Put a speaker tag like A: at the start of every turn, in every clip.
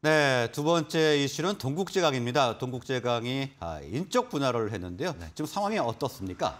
A: 네, 두 번째 이슈는 동국제강입니다. 동국제강이 아, 인적 분할을 했는데요. 네. 지금 상황이 어떻습니까?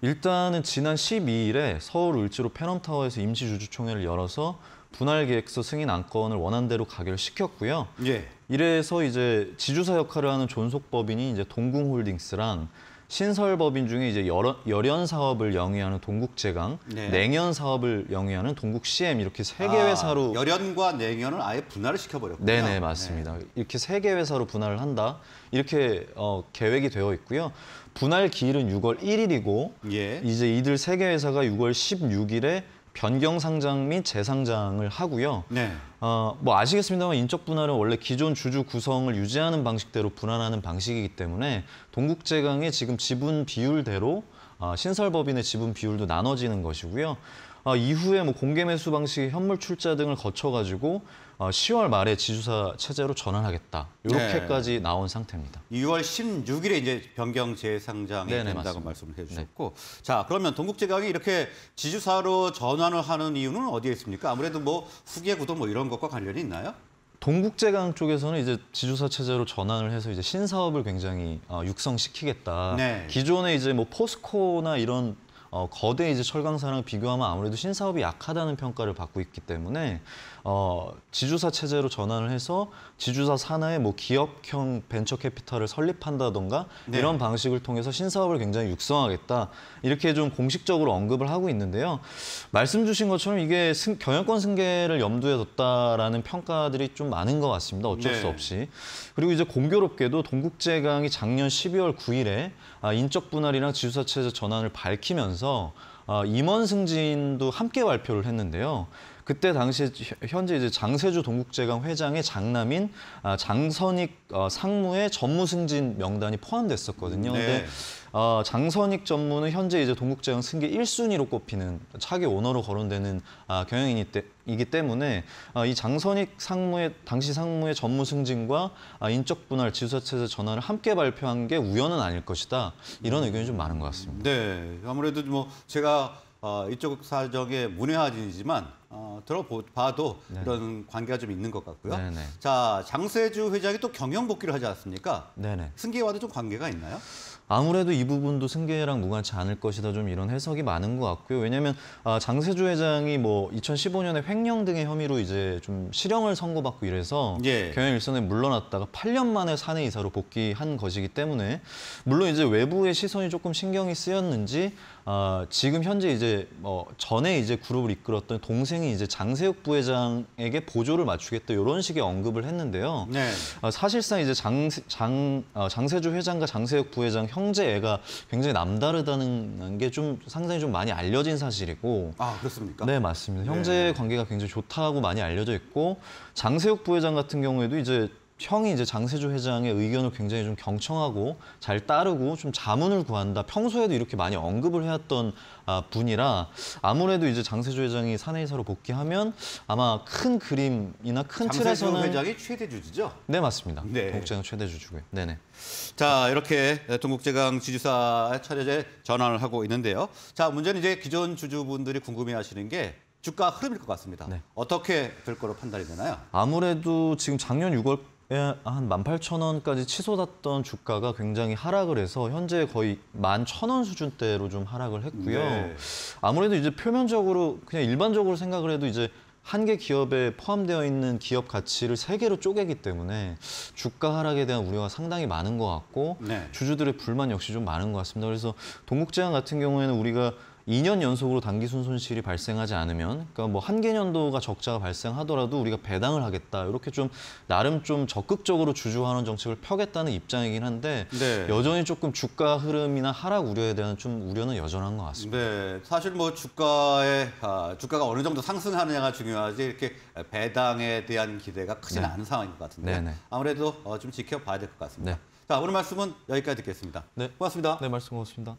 A: 일단은 지난 12일에 서울 울지로
B: 패럼타워에서 임시주주총회를 열어서 분할 계획서 승인 안건을 원한대로 가결시켰고요. 예. 이래서 이제 지주사 역할을 하는 존속법인이 이제 동궁홀딩스랑 신설법인 중에 이제 열연, 열연 사업을 영위하는 동국제강, 네. 냉연 사업을 영위하는 동국CM 이렇게 세개 아,
A: 회사로 아, 열연과 냉연을 아예 분할을 시켜버렸군요. 네네 네,
B: 맞습니다. 네. 이렇게 세 개 회사로 분할을 한다 이렇게 어, 계획이 되어 있고요. 분할 기일은 6월 1일이고 예. 이제 이들 세 개 회사가 6월 16일에 변경 상장 및 재상장을 하고요. 네. 어, 뭐 아시겠습니다만 인적 분할은 원래 기존 주주 구성을 유지하는 방식대로 분할하는 방식이기 때문에 동국제강의 지금 지분 비율대로 어, 신설법인의 지분 비율도 나눠지는 것이고요. 어, 이후에 뭐 공개 매수 방식, 현물 출자 등을 거쳐가지고 어, 아, 10월 말에 지주사 체제로 전환하겠다. 이렇게까지 네. 나온 상태입니다.
A: 6월 16일에 이제 변경 재상장이 네네, 된다고 맞습니다. 말씀을 네. 해주셨고, 네. 자 그러면 동국제강이 이렇게 지주사로 전환을 하는 이유는 어디에 있습니까? 아무래도 뭐 후계 구도 뭐 이런 것과 관련이 있나요?
B: 동국제강 쪽에서는 이제 지주사 체제로 전환을 해서 이제 신사업을 굉장히 어, 육성시키겠다. 네. 기존에 이제 뭐 포스코나 이런 어, 거대 이제 철강사랑 비교하면 아무래도 신사업이 약하다는 평가를 받고 있기 때문에 어, 지주사 체제로 전환을 해서 지주사 산하의뭐 기업형 벤처 캐피탈을 설립한다던가 네. 이런 방식을 통해서 신사업을 굉장히 육성하겠다 이렇게 좀 공식적으로 언급을 하고 있는데요. 말씀 주신 것처럼 이게 승, 경영권 승계를 염두에 뒀다라는 평가들이 좀 많은 것 같습니다. 어쩔 네. 수 없이. 그리고 이제 공교롭게도 동국제강이 작년 12월 9일에 아, 인적 분할이랑 지주사 체제 전환을 밝히면서 하면서 어, 임원 승진도 함께 발표를 했는데요. 그때 당시 현재 이제 장세주 동국제강 회장의 장남인 아, 장선익 어, 상무의 전무승진 명단이 포함됐었거든요. 네. 근데 아, 장선익 전무는 현재 이제 동국제왕 승계 1순위로 꼽히는 차기 오너로 거론되는 아, 경영인이기 때, 이 때문에 아, 이 장선익 상무의 당시 상무의 전무 승진과 아, 인적 분할 지수사체에서전화를 함께 발표한 게 우연은 아닐 것이다 이런 의견이 좀 많은 것 같습니다.
A: 네, 아무래도 뭐 제가 어, 이쪽 사정의 문외하진이지만 어, 들어봐도 네. 그런 관계가 좀 있는 것 같고요. 네네. 네. 자 장세주 회장이 또 경영 복귀를 하지 않습니까? 았 네, 네네. 승계와도 좀 관계가 있나요?
B: 아무래도 이 부분도 승계랑 무관치 않을 것이다 좀 이런 해석이 많은 것 같고요. 왜냐하면 아, 장세주 회장이 뭐 2015년에 횡령 등의 혐의로 이제 좀 실형을 선고받고 이래서 예. 경영 일선에 물러났다가 8년 만에 사내 이사로 복귀한 것이기 때문에 물론 이제 외부의 시선이 조금 신경이 쓰였는지 아, 지금 현재 이제 뭐 전에 이제 그룹을 이끌었던 동생 선생이 이제 장세욱 부회장에게 보조를 맞추겠다 이런 식의 언급을 했는데요. 네. 아, 사실상 이제 장, 장, 어, 장세주 회장과 장세욱 부회장 형제애가 굉장히 남다르다는 게 좀 상당히 좀 많이 알려진 사실이고. 아 그렇습니까? 네 맞습니다. 형제 네. 관계가 굉장히 좋다고 많이 알려져 있고 장세욱 부회장 같은 경우에도 이제 형이 이제 장세조 회장의 의견을 굉장히 좀 경청하고 잘 따르고 좀 자문을 구한다. 평소에도 이렇게 많이 언급을 해왔던 아, 분이라 아무래도 이제 장세조 회장이 사내이사로 복귀하면 아마 큰 그림이나 큰 틀에서는 장세조 회장이
A: 최대 주주죠? 네
B: 맞습니다. 네. 동국제강 최대 주주고요. 네네.
A: 자 이렇게 동국제강 지주사 차례제 전환을 하고 있는데요. 자 문제는 이제 기존 주주분들이 궁금해하시는 게 주가 흐름일 것 같습니다. 네. 어떻게 될 거로 판단이 되나요?
B: 아무래도 지금 작년 6월 예, 한 18,000원까지 치솟았던 주가가 굉장히 하락을 해서 현재 거의 11,000원 수준대로 좀 하락을 했고요. 네. 아무래도 이제 표면적으로 그냥 일반적으로 생각을 해도 이제 한 개 기업에 포함되어 있는 기업 가치를 세 개로 쪼개기 때문에 주가 하락에 대한 우려가 상당히 많은 것 같고 네. 주주들의 불만 역시 좀 많은 것 같습니다. 그래서 동국제한 같은 경우에는 우리가 2년 연속으로 단기순 손실이 발생하지 않으면 그러니까 뭐한 개년도가 적자가 발생하더라도 우리가 배당을 하겠다 이렇게 좀 나름 좀 적극적으로 주주환원 정책을 펴겠다는 입장이긴 한데
A: 네. 여전히
B: 조금 주가 흐름이나 하락 우려에 대한 좀 우려는 여전한 것 같습니다.
A: 네, 사실 뭐 주가에 아, 주가가 어느 정도 상승하느냐가 중요하지 이렇게 배당에 대한 기대가 크지는 네. 않은 상황인 것 같은데 네, 네. 아무래도 어, 좀 지켜봐야 될 것 같습니다. 네. 자 오늘 말씀은 여기까지 듣겠습니다. 네.
B: 고맙습니다. 네 말씀 고맙습니다.